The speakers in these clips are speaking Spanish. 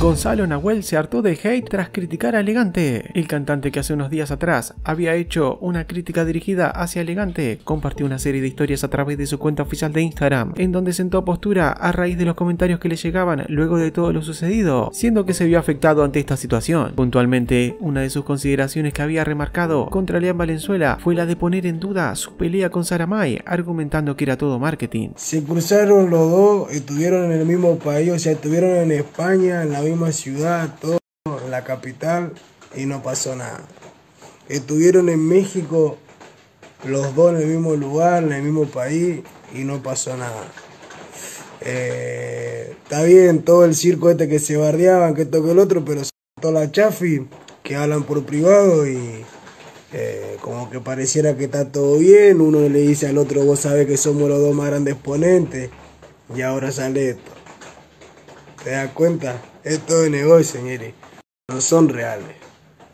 Gonzalo Nahuel se hartó de hate tras criticar a Elegante. El cantante que hace unos días atrás había hecho una crítica dirigida hacia Elegante compartió una serie de historias a través de su cuenta oficial de Instagram, en donde sentó postura a raíz de los comentarios que le llegaban luego de todo lo sucedido, siendo que se vio afectado ante esta situación. Puntualmente, una de sus consideraciones que había remarcado contra León Valenzuela fue la de poner en duda su pelea con Saramay, argumentando que era todo marketing. Se cruzaron los dos, estuvieron en el mismo país, o sea, estuvieron en España, en la misma ciudad, todo, la capital, y no pasó nada. Estuvieron en México los dos en el mismo lugar, en el mismo país, y no pasó nada. Eh, está bien todo el circo este que se bardeaban, que toque el otro, pero son toda la chafi, que hablan por privado y eh, como que pareciera que está todo bien. Uno le dice al otro, vos sabés que somos los dos más grandes ponentes y ahora sale esto. ¿Te das cuenta? Estos negocio, señores, no son reales.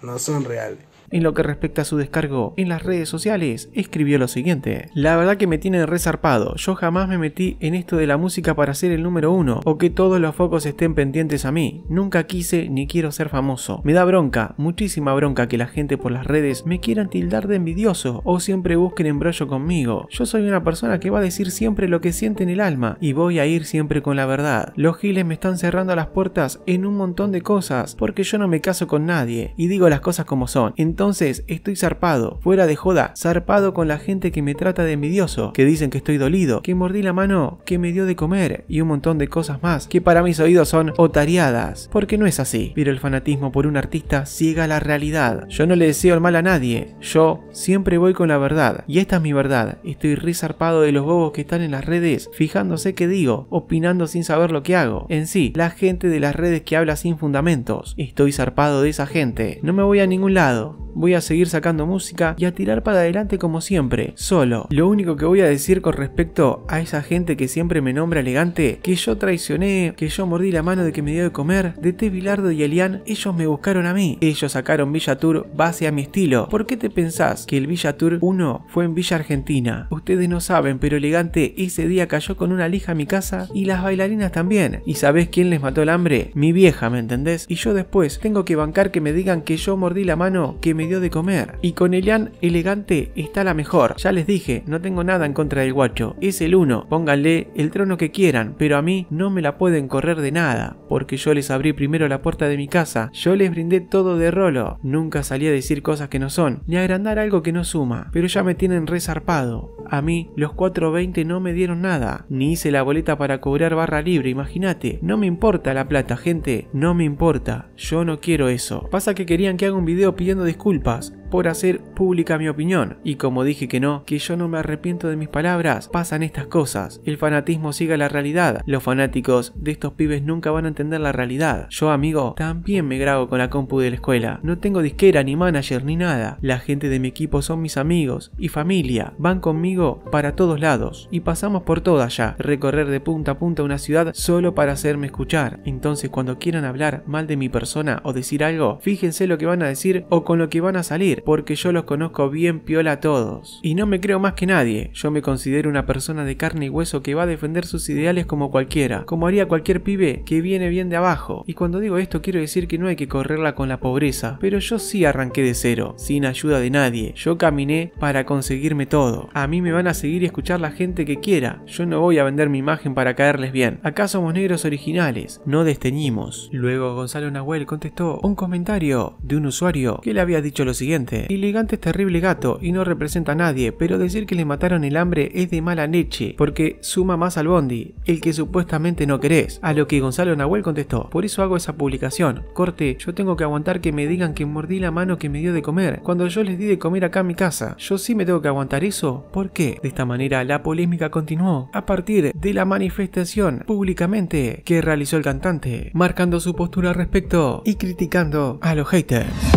No son reales. En lo que respecta a su descargo en las redes sociales, escribió lo siguiente. La verdad que me tienen resarpado, yo jamás me metí en esto de la música para ser el número uno o que todos los focos estén pendientes a mí. Nunca quise ni quiero ser famoso. Me da bronca, muchísima bronca que la gente por las redes me quieran tildar de envidioso o siempre busquen embrollo conmigo. Yo soy una persona que va a decir siempre lo que siente en el alma y voy a ir siempre con la verdad. Los giles me están cerrando las puertas en un montón de cosas porque yo no me caso con nadie y digo las cosas como son. Entonces entonces estoy zarpado, fuera de joda, zarpado con la gente que me trata de envidioso, que dicen que estoy dolido, que mordí la mano, que me dio de comer y un montón de cosas más que para mis oídos son otariadas. Porque no es así. Pero el fanatismo por un artista ciega la realidad. Yo no le deseo el mal a nadie. Yo siempre voy con la verdad. Y esta es mi verdad. Estoy zarpado de los bobos que están en las redes, fijándose qué digo, opinando sin saber lo que hago. En sí, la gente de las redes que habla sin fundamentos. Estoy zarpado de esa gente. No me voy a ningún lado voy a seguir sacando música y a tirar para adelante como siempre, solo. Lo único que voy a decir con respecto a esa gente que siempre me nombra elegante, que yo traicioné, que yo mordí la mano de que me dio de comer, de T. Bilardo y Elian, ellos me buscaron a mí, ellos sacaron Villa Tour base a mi estilo. ¿Por qué te pensás que el Villa Tour 1 fue en Villa Argentina? Ustedes no saben, pero elegante ese día cayó con una lija a mi casa y las bailarinas también. ¿Y sabés quién les mató el hambre? Mi vieja, ¿me entendés? Y yo después tengo que bancar que me digan que yo mordí la mano que me de comer. Y con Elian elegante está la mejor. Ya les dije, no tengo nada en contra del guacho. Es el uno. Pónganle el trono que quieran, pero a mí no me la pueden correr de nada, porque yo les abrí primero la puerta de mi casa. Yo les brindé todo de rolo. Nunca salí a decir cosas que no son, ni agrandar algo que no suma. Pero ya me tienen resarpado. A mí los 4.20 no me dieron nada, ni hice la boleta para cobrar barra libre, imagínate. No me importa la plata, gente, no me importa. Yo no quiero eso. Pasa que querían que haga un video pidiendo disculpas por hacer pública mi opinión. Y como dije que no, que yo no me arrepiento de mis palabras, pasan estas cosas. El fanatismo sigue la realidad. Los fanáticos de estos pibes nunca van a entender la realidad. Yo, amigo, también me grabo con la compu de la escuela. No tengo disquera, ni manager, ni nada. La gente de mi equipo son mis amigos y familia. Van conmigo para todos lados. Y pasamos por toda ya. Recorrer de punta a punta una ciudad solo para hacerme escuchar. Entonces, cuando quieran hablar mal de mi persona o decir algo, fíjense lo que van a decir o con lo que van a salir porque yo los conozco bien piola a todos. Y no me creo más que nadie, yo me considero una persona de carne y hueso que va a defender sus ideales como cualquiera, como haría cualquier pibe que viene bien de abajo. Y cuando digo esto quiero decir que no hay que correrla con la pobreza, pero yo sí arranqué de cero, sin ayuda de nadie. Yo caminé para conseguirme todo. A mí me van a seguir y escuchar la gente que quiera. Yo no voy a vender mi imagen para caerles bien. Acá somos negros originales, no desteñimos. Luego Gonzalo Nahuel contestó un comentario de un usuario que le había dicho lo siguiente. El es terrible gato y no representa a nadie, pero decir que le mataron el hambre es de mala leche, porque suma más al Bondi, el que supuestamente no querés. A lo que Gonzalo Nahuel contestó, por eso hago esa publicación. Corte, yo tengo que aguantar que me digan que mordí la mano que me dio de comer, cuando yo les di de comer acá en mi casa. Yo sí me tengo que aguantar eso, ¿por qué? De esta manera la polémica continuó, a partir de la manifestación públicamente que realizó el cantante, marcando su postura al respecto y criticando a los haters.